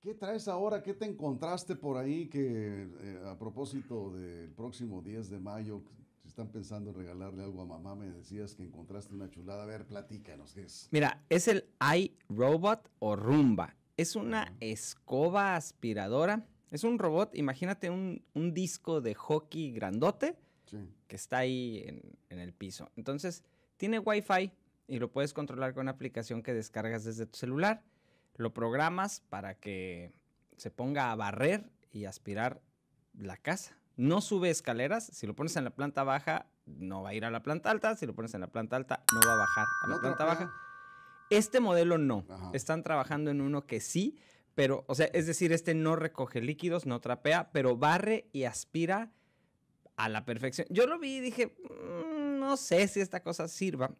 ¿Qué traes ahora? ¿Qué te encontraste por ahí que eh, a propósito del próximo 10 de mayo, si están pensando en regalarle algo a mamá, me decías que encontraste una chulada. A ver, platícanos qué es. Mira, es el iRobot o Rumba. Es una escoba aspiradora. Es un robot, imagínate un, disco de hockey grandote que está ahí en el piso. Entonces, tiene Wi-Fi y lo puedes controlar con una aplicación que descargas desde tu celular. Lo programas para que se ponga a barrer y aspirar la casa. No sube escaleras. Si lo pones en la planta baja, no va a ir a la planta alta. Si lo pones en la planta alta, no va a bajar a la planta baja. Este modelo no. Están trabajando en uno que sí, pero, o sea, es decir, este no recoge líquidos, no trapea, pero barre y aspira a la perfección. Yo lo vi y dije, mm, no sé si esta cosa sirva.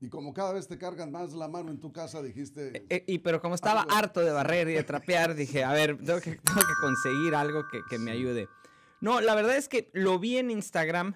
Y como cada vez te cargan más la mano en tu casa, dijiste... Eh, eh, y pero como estaba harto de barrer y de trapear, dije, a ver, tengo que, tengo que conseguir algo que, que me ayude. No, la verdad es que lo vi en Instagram.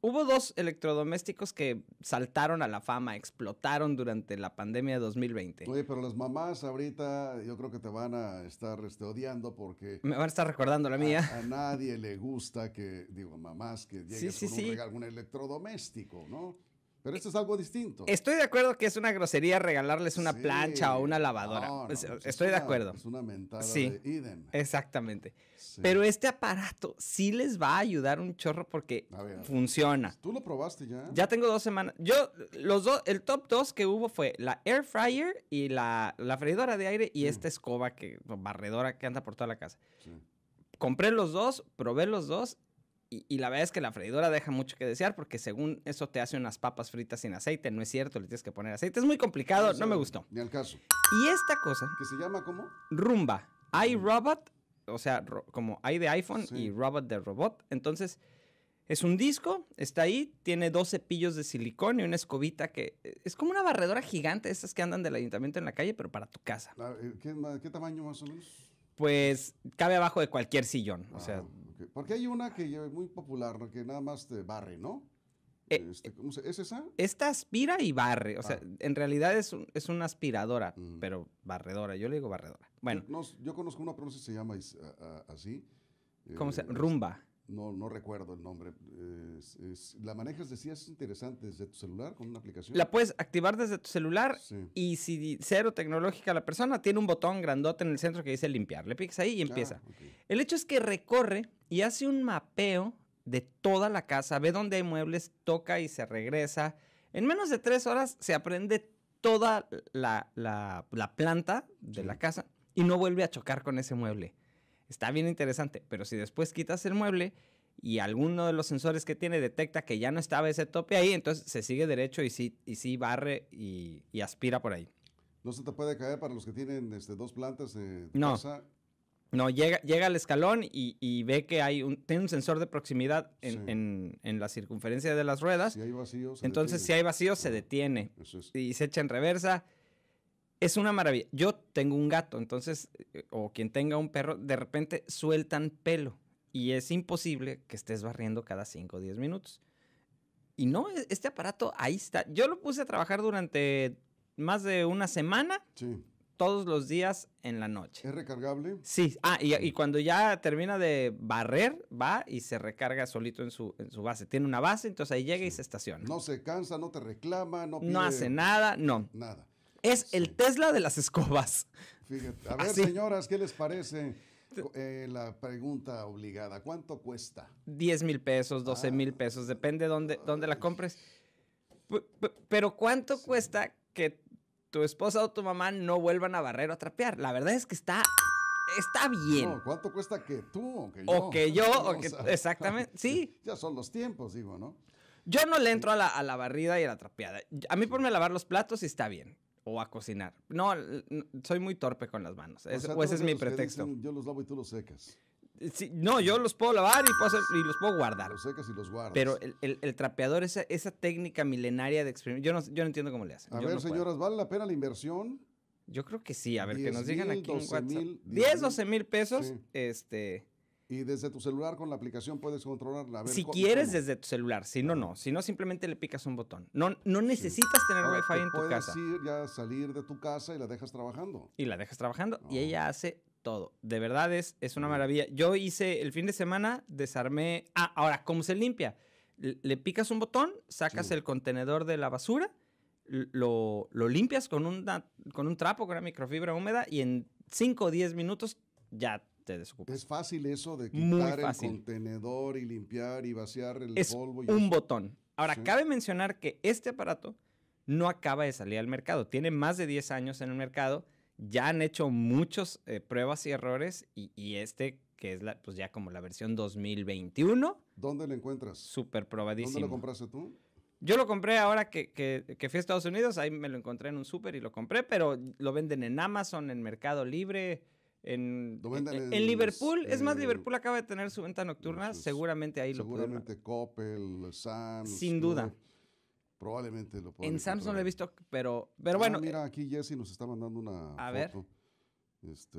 Hubo dos electrodomésticos que saltaron a la fama, explotaron durante la pandemia de 2020. Oye, pero las mamás ahorita yo creo que te van a estar este, odiando porque... Me van a estar recordando la mía. A nadie le gusta que, digo, mamás que lleguen sí, con un, algún electrodoméstico, ¿no? Pero esto es algo distinto. Estoy de acuerdo que es una grosería regalarles una plancha o una lavadora. Eh, estoy de acuerdo. Es una mentada sí, de Exactamente. Pero este aparato sí les va a ayudar un chorro porque funciona. Tú lo probaste ya. Ya tengo dos semanas. Yo, los dos, el top dos que hubo fue la air fryer y la, freidora de aire y esta escoba que, barredora que anda por toda la casa. Compré los dos, probé los dos y, la verdad es que la freidora deja mucho que desear porque según eso te hace unas papas fritas sin aceite. No es cierto, le tienes que poner aceite. Es muy complicado, no, me gustó. Ni al caso. Y esta cosa. ¿Que se llama cómo? Rumba. iRobot, o sea, como i de iPhone y robot de robot. Entonces, es un disco, está ahí, tiene dos cepillos de silicón y una escobita que eh, es como una barredora gigante, esas que andan del ayuntamiento en la calle, pero para tu casa. Ah, eh, ¿Qué, qué tamaño más o menos? Pues cabe abajo de cualquier sillón, o sea, ah. Porque hay una que es muy popular, que nada más barre, ¿no? Eh, este, ¿Es esa? Esta aspira y barre. O sea, ah. en realidad es, una aspiradora, mm. pero barredora. Yo le digo barredora. Bueno. Yo, conozco una, pero no se llama así. ¿Cómo se eh, llama? Rumba no, no recuerdo el nombre. la manejas, decías, interesante desde tu celular con una aplicación. La puedes activar desde tu celular y si cero tecnológica la persona, tiene un botón grandote en el centro que dice limpiar. Le picas ahí y ah, empieza. El hecho es que recorre y hace un mapeo de toda la casa, ve dónde hay muebles, toca y se regresa. En menos de tres horas se aprende toda la, planta de la casa y no vuelve a chocar con ese mueble. Está bien interesante, pero si después quitas el mueble y alguno de los sensores que tiene detecta que ya no estaba ese tope ahí, entonces se sigue derecho y sí, y sí barre y, aspira por ahí. ¿No se te puede caer para los que tienen este, dos plantas no. No, llega, llega al escalón y, ve que hay un, tiene un sensor de proximidad en, en, la circunferencia de las ruedas. Si hay vacío, Entonces, si hay vacío, se detiene. Y se echa en reversa es una maravilla. Yo tengo un gato, entonces, eh, o quien tenga un perro, de repente sueltan pelo y es imposible que estés barriendo cada 5 o 10 minutos. Y no, e, este aparato ahí está. Yo lo puse a trabajar durante más de una semana. Todos los días en la noche. ¿Es recargable? Sí. Ah, y, cuando ya termina de barrer, va y se recarga solito en su, en su base. Tiene una base, entonces ahí llega y se estaciona. No se cansa, no te reclama, no pide... No hace nada, no. Nada. Es el Tesla de las escobas. Fíjate. A ver, señoras, ¿qué les parece? Eh, la pregunta obligada, ¿cuánto cuesta? 10 mil pesos, 12 mil ah. pesos, depende dónde, dónde la compres. pero ¿cuánto cuesta que tu esposa o tu mamá no vuelvan a barrer o a trapear? La verdad es que está, está bien. ¿cuánto cuesta que tú o que yo? O que yo, exactamente, sí. Ya son los tiempos, digo, ¿no? Yo no le entro a la, barrida y a la trapeada. A mí por me lavar los platos y está bien o a cocinar. No, soy muy torpe con las manos. ese es mi pretexto. yo los lavo y tú los secas. no, yo los puedo lavar y, y, los puedo guardar. Los secas y los guardas. Pero el, el, trapeador, esa, esa técnica milenaria de experimento, yo no, yo no entiendo cómo le hacen. A ver, señoras, ¿vale la pena la inversión? Yo creo que sí. A ver, que nos digan aquí en WhatsApp. 10, 12 mil pesos. Este y desde tu celular con la aplicación puedes controlarla. A si quieres desde tu celular, si no, no. Si no, simplemente le picas un botón. No, no necesitas tener wifi en tu casa. Puedes ir ya salir de tu casa y la dejas trabajando. Y la dejas trabajando y ella hace todo. De verdad es, es una maravilla. Yo hice el fin de semana, desarmé. Ah, ahora, ¿cómo se limpia? Le picas un botón, sacas el contenedor de la basura, lo, lo limpias con, un con un trapo, con una microfibra húmeda y en 5 o 10 minutos ya es fácil eso de quitar el contenedor y limpiar y vaciar el polvo. Y un botón. Ahora, cabe mencionar que este aparato no acaba de salir al mercado. Tiene más de 10 años en el mercado. Ya han hecho muchas eh, pruebas y errores. Y, este, que es la, pues ya como la versión 2021. ¿Dónde lo encuentras? Súper probadísimo. ¿Dónde lo compraste tú? Yo lo compré ahora que, que, fui a Estados Unidos, ahí me lo encontré en un súper y lo compré, pero lo venden en Amazon, en Mercado Libre, en, Liverpool, es más, este, Liverpool acaba de tener su venta nocturna, pues, seguramente ahí lo Seguramente Coppel, Sam's. Sin duda. Probablemente lo ver. En Sam's no lo he visto, pero, pero ah, bueno. Mira, eh, aquí Jesse nos está mandando una foto. Ver. Este,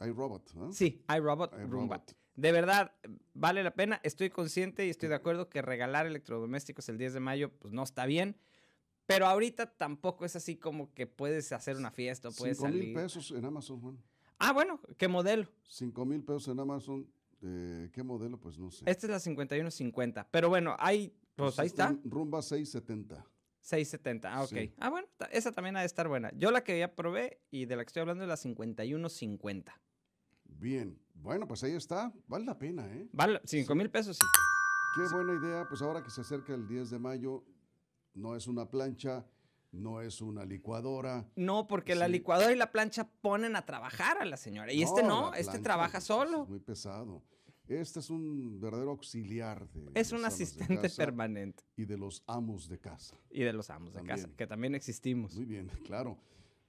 iRobot, ¿no? Sí, iRobot, robot. De verdad, vale la pena. Estoy consciente y estoy de acuerdo que regalar electrodomésticos el 10 de mayo, pues no está bien. Pero ahorita tampoco es así como que puedes hacer una fiesta, puedes salir. mil pesos en Amazon, Ah, bueno, ¿qué modelo? 5 mil pesos en Amazon. Eh, ¿Qué modelo? Pues no sé. Esta es la 5150. Pero bueno, hay, pues, ahí está. Rumba 670. 670, ah, ok. Ah, bueno, esa también ha de estar buena. Yo la que ya probé y de la que estoy hablando es la 5150. Bien, bueno, pues ahí está. Vale la pena, ¿eh? Vale, 5 mil pesos, sí. Qué buena idea. Pues ahora que se acerca el 10 de mayo, no es una plancha no es una licuadora. No, porque la licuadora y la plancha ponen a trabajar a la señora. Y este no, este trabaja solo. muy pesado. Este es un verdadero auxiliar de. Es un asistente permanente. Y de los amos de casa. Y de los amos de casa, que también existimos. Muy bien, claro.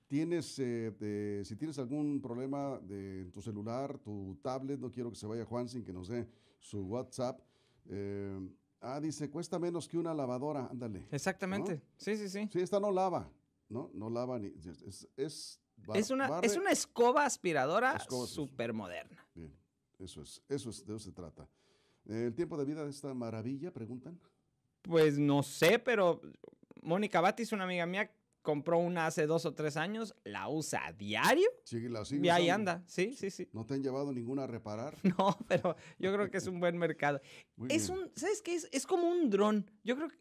Tienes, eh, si tienes algún problema de tu celular, tu tablet, no quiero que se vaya Juan sin que nos dé su WhatsApp. Eh, Ah, dice, cuesta menos que una lavadora, ándale. Exactamente, sí, sí, sí. Sí, esta no lava, ¿no? No lava ni... Es, es, una, es una escoba aspiradora súper moderna. Bien, eso es, eso es, de eso se trata. ¿El tiempo de vida de esta maravilla, preguntan? Pues no sé, pero Mónica Batis, una amiga mía, compró una hace dos o tres años, la usa a diario. Sí, Y ahí anda, sí, sí, sí. ¿No te han llevado ninguna a reparar? No, pero yo creo que es un buen mercado. es un, ¿sabes qué? Es, como un dron. Yo creo que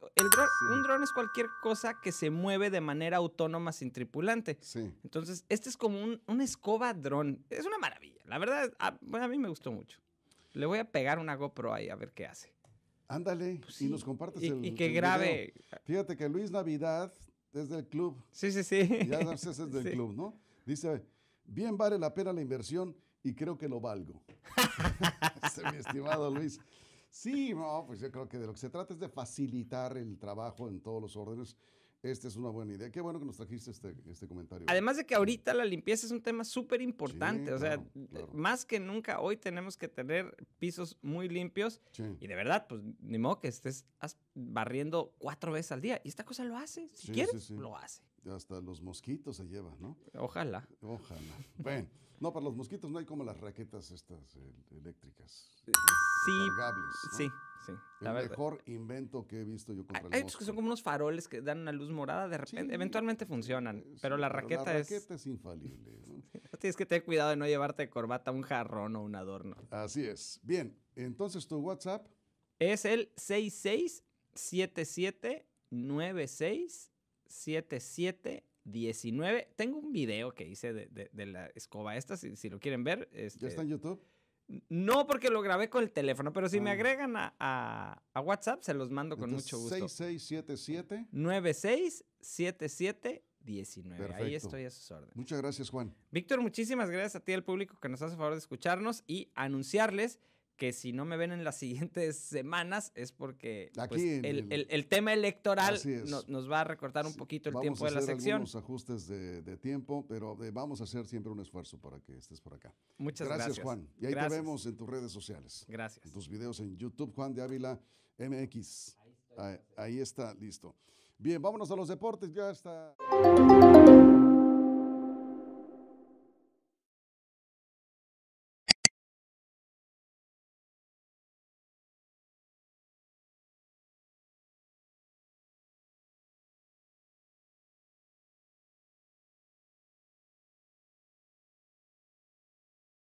un dron es cualquier cosa que se mueve de manera autónoma sin tripulante. Sí. Entonces, este es como un, una escoba dron. Es una maravilla. La verdad, bueno a mí me gustó mucho. Le voy a pegar una GoPro ahí a ver qué hace. Ándale, pues y nos compartes y, el. Y que grabe. Fíjate que Luis Navidad desde el club. Sí, sí, sí. Ya entonces, es del club, ¿no? Dice, bien vale la pena la inversión y creo que lo valgo. mi estimado Luis. Sí, no, pues yo creo que de lo que se trata es de facilitar el trabajo en todos los órdenes esta es una buena idea. Qué bueno que nos trajiste este, este comentario. Además de que ahorita la limpieza es un tema súper importante. o sea, eh, más que nunca hoy tenemos que tener pisos muy limpios. Y de verdad, pues ni modo que estés barriendo cuatro veces al día. Y esta cosa lo hace. Si quieres, lo hace. Hasta los mosquitos se llevan, ¿no? Ojalá. Ojalá. Ven, no, para los mosquitos no hay como las raquetas estas eléctricas. sí, Sí, sí. el mejor invento que he visto yo Hay que son como unos faroles que dan una luz morada, de repente, eventualmente funcionan, pero la raqueta es... La raqueta es infalible. Tienes que tener cuidado de no llevarte corbata un jarrón o un adorno. Así es. Bien, entonces tu WhatsApp... Es el 6677967719. Tengo un video que hice de, la escoba esta, si, lo quieren ver. ¿Ya este está en YouTube? No porque lo grabé con el teléfono, pero si me ah. agregan a, WhatsApp, se los mando con mucho gusto. 6677 967719 Ahí estoy a sus órdenes. Muchas gracias, Juan. Víctor, muchísimas gracias a ti, al público que nos hace favor de escucharnos y anunciarles que si no me ven en las siguientes semanas es porque pues, el, tema electoral nos va a recortar un poquito el tiempo de la sección. Vamos ajustes de, tiempo, pero eh, vamos a hacer siempre un esfuerzo para que estés por acá. Muchas gracias. Juan. Y ahí te vemos en tus redes sociales. Gracias. En tus videos en YouTube, Juan de Ávila MX. ahí está, listo. Bien, vámonos a los deportes. Ya está.